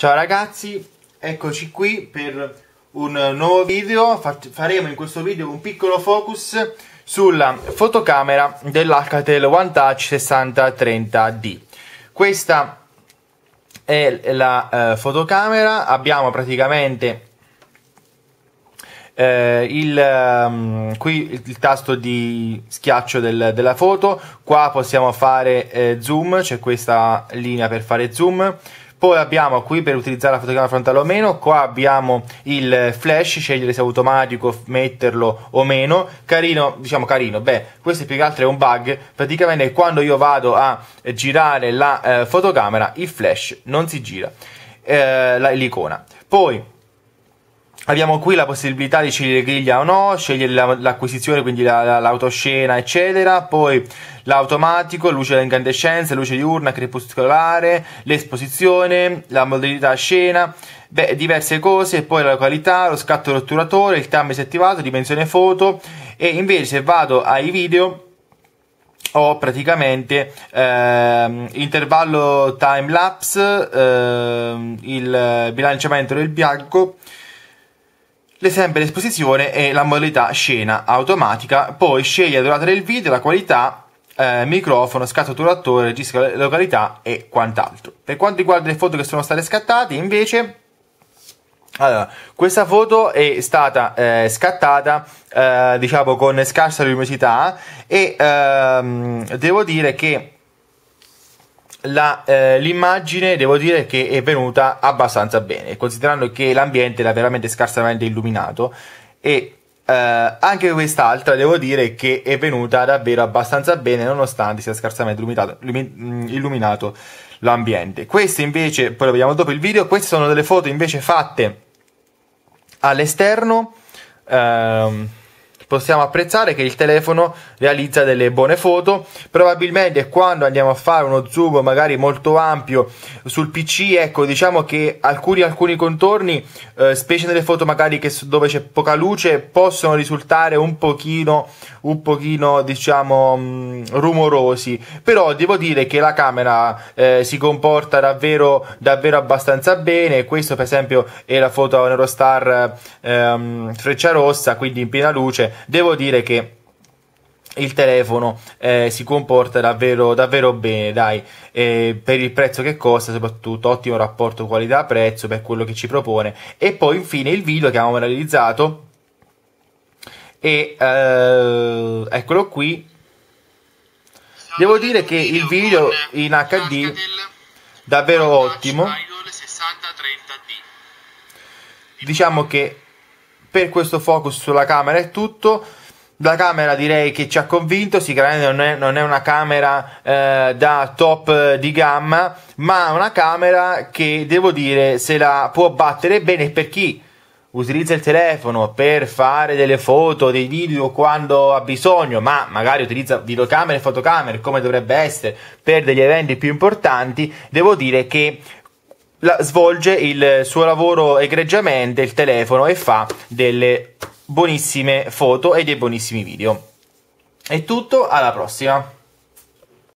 Ciao ragazzi, eccoci qui per un nuovo video. Faremo in questo video un piccolo focus sulla fotocamera dell'Hcatel One Touch 6030D. Questa è la eh, fotocamera, abbiamo praticamente eh, il, um, qui il, il, tasto di schiaccio del, della foto, qua possiamo fare eh, zoom, c'è questa linea per fare zoom poi abbiamo qui per utilizzare la fotocamera frontale o meno, qua abbiamo il flash, scegliere se è automatico, metterlo o meno. Carino, diciamo carino, beh, questo più che altro è un bug, praticamente quando io vado a girare la eh, fotocamera il flash non si gira, eh, l'icona. Poi Abbiamo qui la possibilità di scegliere griglia o no, scegliere la, l'acquisizione, quindi la, la, l'autoscena, eccetera. Poi l'automatico, luce da incandescenza, luce diurna, crepuscolare, l'esposizione, la modalità scena, beh, diverse cose, poi la località, lo scatto rotturatore, il time attivato, dimensione foto. E invece se vado ai video ho praticamente ehm, intervallo time lapse, ehm, il bilanciamento del bianco l'esempio l'esposizione e la modalità scena automatica, poi sceglie la durata del video, la qualità, eh, microfono, scattatore attore, registro località e quant'altro. Per quanto riguarda le foto che sono state scattate, invece, allora, questa foto è stata eh, scattata eh, diciamo con scarsa luminosità e ehm, devo dire che la, eh, l'immagine devo dire che è venuta abbastanza bene, considerando che l'ambiente era veramente scarsamente illuminato e eh, anche quest'altra devo dire che è venuta davvero abbastanza bene nonostante sia scarsamente illuminato, mm, illuminato l'ambiente. Queste invece, poi lo vediamo dopo il video, queste sono delle foto invece fatte all'esterno. Ehm, possiamo apprezzare che il telefono realizza delle buone foto, probabilmente quando andiamo a fare uno zoom magari molto ampio sul PC, ecco diciamo che alcuni, alcuni contorni, eh, specie nelle foto magari che, dove c'è poca luce, possono risultare un pochino, un pochino diciamo mh, mm, rumorosi, però devo dire che la camera eh, si comporta davvero, davvero abbastanza bene, questo per esempio è la foto Nerostar ehm, freccia rossa, quindi in piena luce, devo dire che il telefono eh, si comporta davvero, davvero bene, dai, eh, per il prezzo che costa, soprattutto ottimo rapporto qualità-prezzo per quello che ci propone. E poi infine il video che abbiamo realizzato e eh, eccolo qui. Devo dire che il video in HD davvero ottimo. Diciamo che per questo focus sulla camera è tutto la camera direi che ci ha convinto sicuramente non è, non è una camera eh, da top di gamma ma una camera che devo dire se la può battere bene per chi utilizza il telefono per fare delle foto, dei video quando ha bisogno, ma magari utilizza videocamere e fotocamere come dovrebbe essere per degli eventi più importanti, devo dire che la, svolge il suo lavoro egregiamente, il telefono, e fa delle buonissime foto e dei buonissimi video. È tutto, alla prossima!